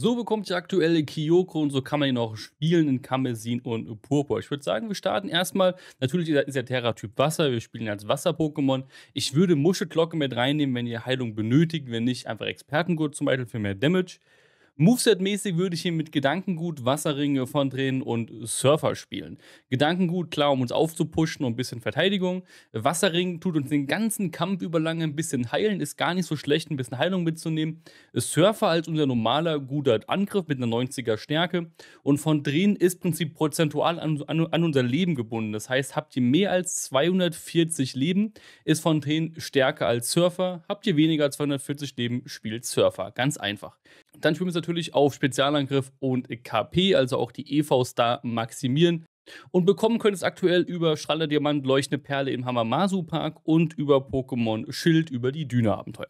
So bekommt ihr aktuelle Kyoko und so kann man ihn auch spielen in Kamezin und Purpur. Ich würde sagen, wir starten erstmal. Natürlich ist der Terra-Typ Wasser. Wir spielen als Wasser-Pokémon. Ich würde Muschelglocke mit reinnehmen, wenn ihr Heilung benötigt. Wenn nicht, einfach Expertengurt zum Beispiel für mehr Damage. Moveset-mäßig würde ich hier mit Gedankengut, Wasserringe von Tränen und Surfer spielen. Gedankengut, klar, um uns aufzupushen und ein bisschen Verteidigung. Wasserring tut uns den ganzen Kampf über lange ein bisschen heilen, ist gar nicht so schlecht, ein bisschen Heilung mitzunehmen. Surfer als unser normaler, guter Angriff mit einer 90er Stärke. Und von Drehen ist Prinzip prozentual an, an, an, unser Leben gebunden. Das heißt, habt ihr mehr als 240 Leben, ist von Drehen stärker als Surfer. Habt ihr weniger als 240 Leben, spielt Surfer. Ganz einfach. Dann spielen wir es natürlich natürlich auf Spezialangriff und KP, also auch die EVs da maximieren. Und bekommen könnt es aktuell über Strahlender Diamant, Leuchtende Perle im Hamamasu Park und über Pokémon Schild über die Düne Abenteuer.